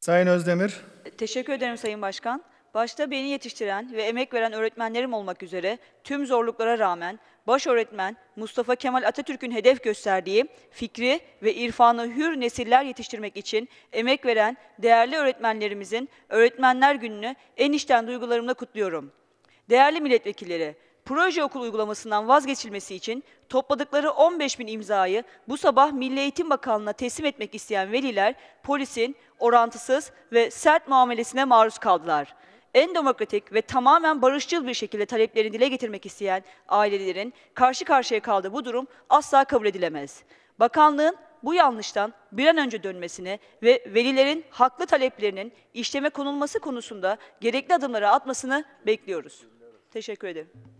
Sayın Özdemir. Teşekkür ederim Sayın Başkan. Başta beni yetiştiren ve emek veren öğretmenlerim olmak üzere tüm zorluklara rağmen baş öğretmen Mustafa Kemal Atatürk'ün hedef gösterdiği fikri ve irfanı hür nesiller yetiştirmek için emek veren değerli öğretmenlerimizin Öğretmenler Günü'nü en içten duygularımla kutluyorum. Değerli milletvekilleri, proje okul uygulamasından vazgeçilmesi için topladıkları 15 bin imzayı bu sabah Milli Eğitim Bakanlığı'na teslim etmek isteyen veliler polisin orantısız ve sert muamelesine maruz kaldılar. En demokratik ve tamamen barışçıl bir şekilde taleplerini dile getirmek isteyen ailelerin karşı karşıya kaldığı bu durum asla kabul edilemez. Bakanlığın bu yanlıştan bir an önce dönmesini ve velilerin haklı taleplerinin işleme konulması konusunda gerekli adımları atmasını bekliyoruz. Teşekkür ederim.